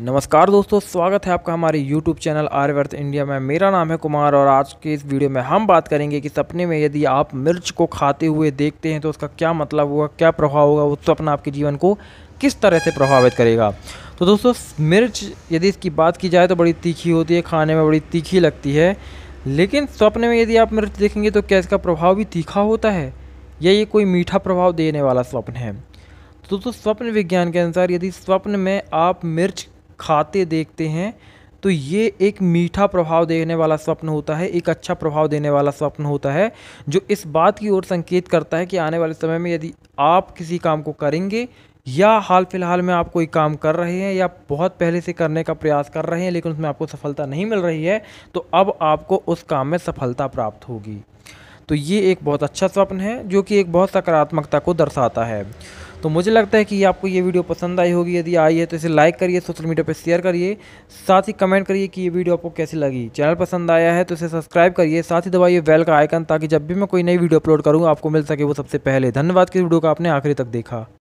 नमस्कार दोस्तों स्वागत है आपका हमारे YouTube चैनल आर्यवर्त इंडिया में मेरा नाम है कुमार और आज के इस वीडियो में हम बात करेंगे कि सपने में यदि आप मिर्च को खाते हुए देखते हैं तो उसका क्या मतलब होगा क्या प्रभाव होगा वो सपना तो आपके जीवन को किस तरह से प्रभावित करेगा तो दोस्तों मिर्च यदि इसकी बात की जाए तो बड़ी तीखी होती है खाने में बड़ी तीखी लगती है लेकिन सपने में यदि आप मिर्च देखेंगे तो क्या इसका प्रभाव भी तीखा होता है या ये कोई मीठा प्रभाव देने वाला स्वप्न है तो दोस्तों स्वप्न विज्ञान के अनुसार यदि स्वप्न में आप मिर्च खाते देखते हैं तो ये एक मीठा प्रभाव देने वाला स्वप्न होता है एक अच्छा प्रभाव देने वाला स्वप्न होता है जो इस बात की ओर संकेत करता है कि आने वाले समय में यदि आप किसी काम को करेंगे या हाल फिलहाल में आप कोई काम कर रहे हैं या बहुत पहले से करने का प्रयास कर रहे हैं लेकिन उसमें आपको सफलता नहीं मिल रही है तो अब आपको उस काम में सफलता प्राप्त होगी तो ये एक बहुत अच्छा स्वप्न है जो कि एक बहुत सकारात्मकता को दर्शाता है तो मुझे लगता है कि आपको ये वीडियो पसंद आई होगी यदि आई है तो इसे लाइक करिए सोशल मीडिया पर शेयर करिए साथ ही कमेंट करिए कि ये वीडियो आपको कैसी लगी चैनल पसंद आया है तो इसे सब्सक्राइब करिए साथ ही दबाइए बेल का आइकन ताकि जब भी मैं कोई नई वीडियो अपलोड करूँ आपको मिल सके वो सबसे पहले धन्यवाद कि वीडियो का आपने आखिरी तक देखा